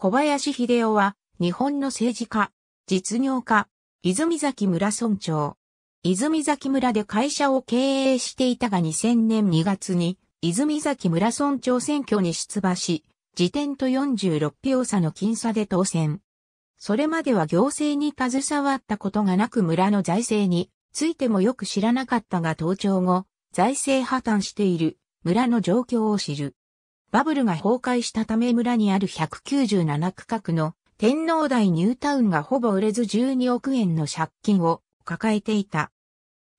小林秀夫は、日本の政治家、実業家、泉崎村村長。泉崎村で会社を経営していたが2000年2月に、泉崎村村長選挙に出馬し、時点と46票差の僅差で当選。それまでは行政に携わったことがなく村の財政についてもよく知らなかったが登庁後、財政破綻している村の状況を知る。バブルが崩壊したため村にある197区画の天皇台ニュータウンがほぼ売れず12億円の借金を抱えていた。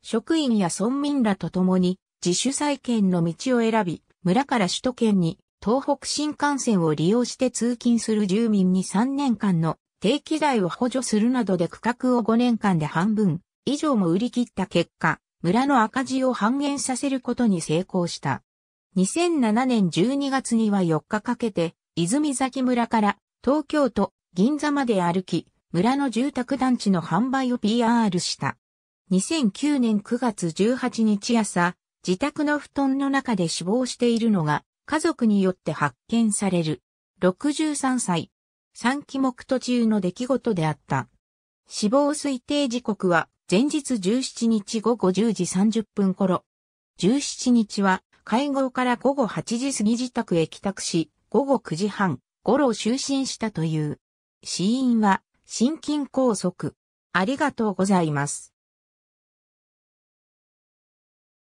職員や村民らと共に自主再建の道を選び、村から首都圏に東北新幹線を利用して通勤する住民に3年間の定期代を補助するなどで区画を5年間で半分以上も売り切った結果、村の赤字を半減させることに成功した。2007年12月には4日かけて、泉崎村から東京都銀座まで歩き、村の住宅団地の販売を PR した。2009年9月18日朝、自宅の布団の中で死亡しているのが家族によって発見される。63歳。3期目途中の出来事であった。死亡推定時刻は前日17日午後10時30分頃。17日は会合から午後8時過ぎ自宅へ帰宅し、午後9時半、頃就寝したという。死因は、心筋梗塞。ありがとうございます。